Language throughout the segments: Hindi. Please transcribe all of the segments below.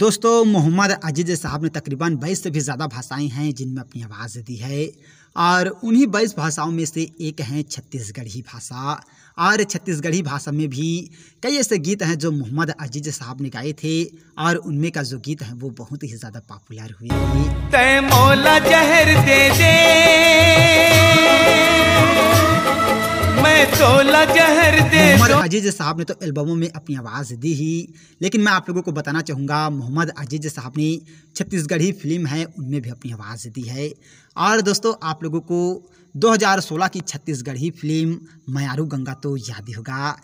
दोस्तों मोहम्मद अजीज़ साहब ने तकरीबन बाईस से भी ज़्यादा भाषाएं हैं जिनमें अपनी आवाज़ दी है और उन्हीं बाईस भाषाओं में से एक हैं छत्तीसगढ़ी भाषा और छत्तीसगढ़ी भाषा में भी कई ऐसे गीत हैं जो मोहम्मद अजीज साहब ने गाए थे और उनमें का जो गीत है वो बहुत ही ज़्यादा पॉपुलर हुए तय शोला जहर दे मोहम्मद अजीज साहब ने तो एल्बमों में अपनी आवाज़ दी ही लेकिन मैं आप लोगों को बताना चाहूँगा मोहम्मद अजीज साहब ने छत्तीसगढ़ी फिल्म है उनमें भी अपनी आवाज़ दी है और दोस्तों आप लोगों को 2016 की छत्तीसगढ़ी फिल्म मयारू गंगा तो याद ही होगा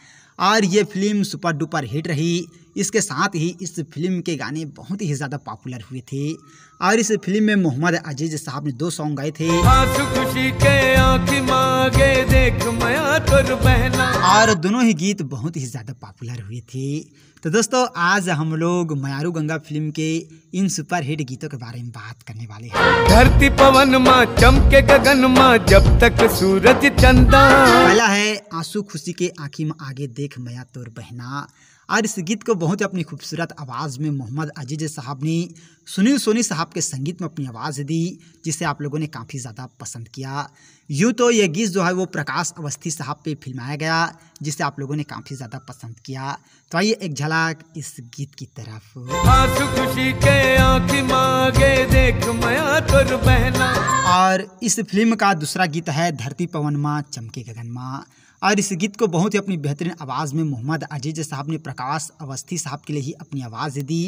और ये फिल्म सुपर डुपर हिट रही इसके साथ ही इस फिल्म के गाने बहुत ही ज़्यादा पॉपुलर हुए थे और इस फिल्म में मोहम्मद अजीज साहब ने दो सॉन्ग गाए थे और दोनों ही गीत बहुत ही ज़्यादा पॉपुलर हुए थे तो दोस्तों आज हम लोग मयारू गंगा फिल्म के इन सुपरहिट गीतों के बारे में बात करने वाले हैं धरती पवन माँ चमके गगन माँ जब तक सूरज चंदा पहला है आंसू खुशी के आंखी में आगे देख मया तोर बहना और इस गीत को बहुत ही अपनी खूबसूरत आवाज़ में मोहम्मद अजीज साहब ने सुनील सोनी साहब के संगीत में अपनी आवाज़ दी जिसे आप लोगों ने काफ़ी ज़्यादा पसंद किया यूँ तो ये गीत जो है वो प्रकाश अवस्थी साहब पे फिल्माया गया जिसे आप लोगों ने काफ़ी ज़्यादा पसंद किया तो आइए एक झलक इस गीत की तरफ खुशी के आँख मांगे देख तुर बहना और इस फिल्म का दूसरा गीत है धरती पवन माँ चमके गगन माँ और इस गीत को बहुत ही अपनी बेहतरीन आवाज़ में मोहम्मद अजीज साहब ने प्रकाश अवस्थी साहब के लिए ही अपनी आवाज़ दी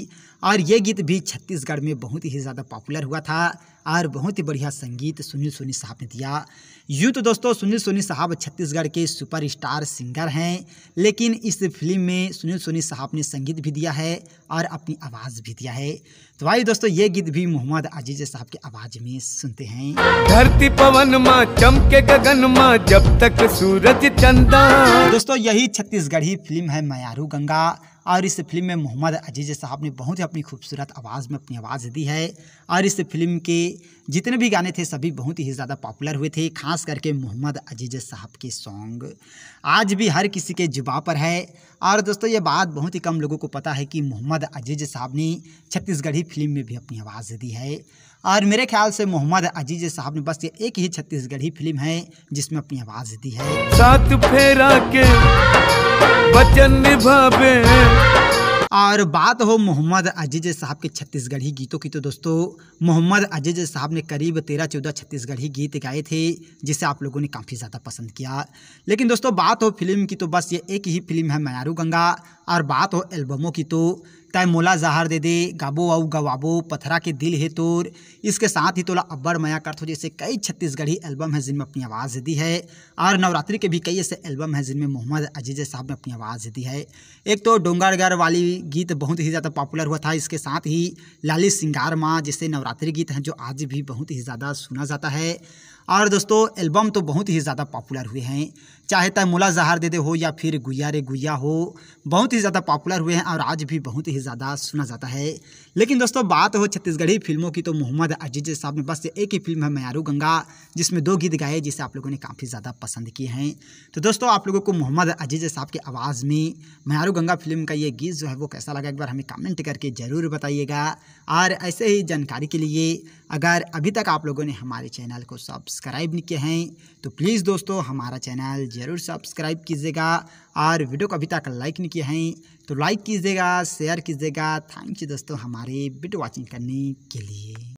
और ये गीत भी छत्तीसगढ़ में बहुत ही ज़्यादा पॉपुलर हुआ था और बहुत ही बढ़िया संगीत सुनील सोनी साहब ने दिया यूँ तो दोस्तों सुनील सोनी साहब छत्तीसगढ़ के सुपरस्टार सिंगर हैं लेकिन इस फिल्म में सुनील सोनी साहब ने संगीत भी दिया है और अपनी आवाज़ भी दिया है तो भाई दोस्तों ये गीत भी मोहम्मद अजीज साहब की आवाज़ में सुनते हैं धरती पवन माँ चमके गगन माँ जब तक सूरज चंदा दोस्तों यही छत्तीसगढ़ी फिल्म है मयारू गंगा और इस फिल्म में मोहम्मद अजीज़ साहब ने बहुत ही अपनी खूबसूरत आवाज़ में अपनी आवाज़ दी है और इस फिल्म के जितने भी गाने थे सभी बहुत ही ज़्यादा पॉपुलर हुए थे खास करके मोहम्मद अजीज़ साहब के सॉन्ग आज भी हर किसी के जुबा पर है और दोस्तों ये बात बहुत ही कम लोगों को पता है कि मोहम्मद अजीज़ साहब ने छत्तीसगढ़ी फिल्म में भी अपनी आवाज़ दी है और मेरे ख्याल से मोहम्मद अजीज साहब ने बस ये एक ही छत्तीसगढ़ी फिल्म है जिसमें अपनी आवाज़ दी है सात फेरा के वचन निभावे और बात हो मोहम्मद अजीज साहब के छत्तीसगढ़ी गीतों की तो दोस्तों मोहम्मद अजीज साहब ने करीब तेरह चौदह छत्तीसगढ़ी गीत गाए थे जिसे आप लोगों ने काफ़ी ज़्यादा पसंद किया लेकिन दोस्तों बात हो फिल्म की तो बस ये एक ही फिल्म है मयारू गंगा और बात हो एल्बमों की तो तय मोला जहर दे दे गाबो अऊ गवाबो पथरा के दिल है तोर इसके साथ ही तोला अब्बड़ मया करथो जैसे कई छत्तीसगढ़ी एल्बम है जिनमें अपनी आवाज़ दी है और नवरात्रि के भी कई ऐसे एल्बम हैं जिनमें मोहम्मद अजीज साहब ने अपनी आवाज़ दी है एक तो डोंगरगढ़ वाली गीत बहुत ही ज़्यादा पॉपुलर हुआ था इसके साथ ही लाली सिंगार माँ जैसे नवरात्रि गीत हैं जो आज भी बहुत ही ज़्यादा सुना जाता है और दोस्तों एल्बम तो बहुत ही ज़्यादा पॉपुलर हुए हैं चाहे तय मुला जहार दे दे हो या फिर गुया रे गुया हो बहुत ही ज़्यादा पॉपुलर हुए हैं और आज भी बहुत ही ज़्यादा सुना जाता है लेकिन दोस्तों बात हो छत्तीसगढ़ी फिल्मों की तो मोहम्मद अजीज साहब ने बस एक ही फिल्म है मयारू गंगा जिसमें दो गीत गाए जिसे आप लोगों ने काफ़ी ज़्यादा पसंद किए हैं तो दोस्तों आप लोगों को मोहम्मद अजीज साहब की आवाज़ में मैारू गंगा फिल्म का ये गीत जो है वो कैसा लगा एक बार हमें कमेंट करके ज़रूर बताइएगा और ऐसे ही जानकारी के लिए अगर अभी तक आप लोगों ने हमारे चैनल को सब्सक्राइब सब्सक्राइब नहीं किए हैं तो प्लीज़ दोस्तों हमारा चैनल ज़रूर सब्सक्राइब कीजिएगा और वीडियो को अभी तक लाइक नहीं किए हैं तो लाइक कीजिएगा शेयर कीजिएगा थैंक यू दोस्तों हमारे वीडियो वॉचिंग करने के लिए